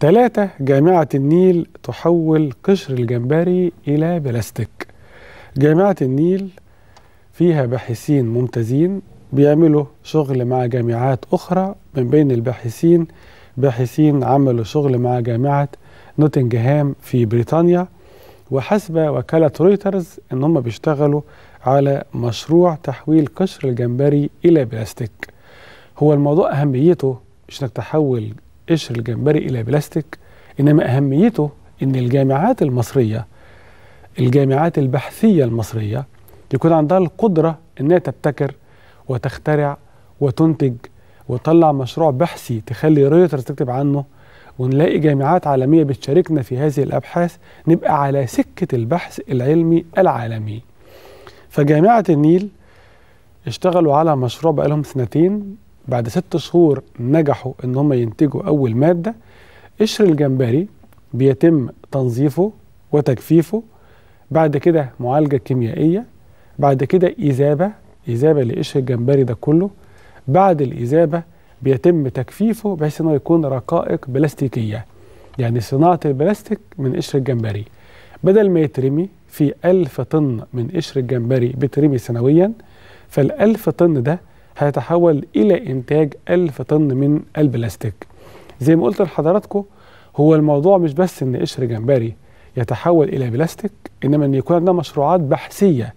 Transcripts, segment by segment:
ثلاثة جامعة النيل تحول قشر الجمبري إلى بلاستيك جامعة النيل فيها باحثين ممتازين بيعملوا شغل مع جامعات أخرى من بين الباحثين باحثين عملوا شغل مع جامعة نوتنجهام في بريطانيا وحسب وكالة رويترز إن هم بيشتغلوا على مشروع تحويل قشر الجمبري إلى بلاستيك هو الموضوع أهميته مش إنك تحول قشر الجمبري إلى بلاستيك إنما أهميته إن الجامعات المصرية الجامعات البحثية المصرية يكون عندها القدرة إنها تبتكر وتخترع وتنتج وتطلع مشروع بحثي تخلي رويترز تكتب عنه ونلاقي جامعات عالمية بتشاركنا في هذه الأبحاث نبقى على سكة البحث العلمي العالمي فجامعة النيل اشتغلوا على مشروع بقالهم سنتين بعد ست شهور نجحوا ان هم ينتجوا اول ماده قشر الجمبري بيتم تنظيفه وتجفيفه بعد كده معالجه كيميائيه بعد كده اذابه اذابه لقشر الجمبري ده كله بعد الاذابه بيتم تجفيفه بحيث انه يكون رقائق بلاستيكيه يعني صناعه البلاستيك من قشر الجمبري بدل ما يترمي في 1000 طن من قشر الجمبري بترمي سنويا فال1000 طن ده هيتحول إلى إنتاج 1000 طن من البلاستيك زي ما قلت لحضراتكم هو الموضوع مش بس إن قشر جمبري يتحول إلى بلاستيك إنما إن يكون عندنا مشروعات بحثية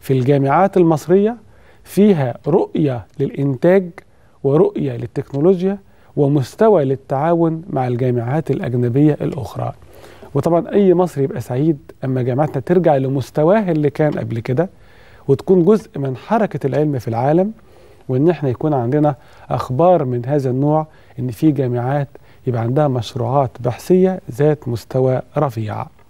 في الجامعات المصرية فيها رؤية للإنتاج ورؤية للتكنولوجيا ومستوى للتعاون مع الجامعات الأجنبية الأخرى وطبعا أي مصري يبقى سعيد أما جامعتنا ترجع لمستواها اللي كان قبل كده وتكون جزء من حركة العلم في العالم وان احنا يكون عندنا اخبار من هذا النوع ان في جامعات يبقى عندها مشروعات بحثيه ذات مستوى رفيع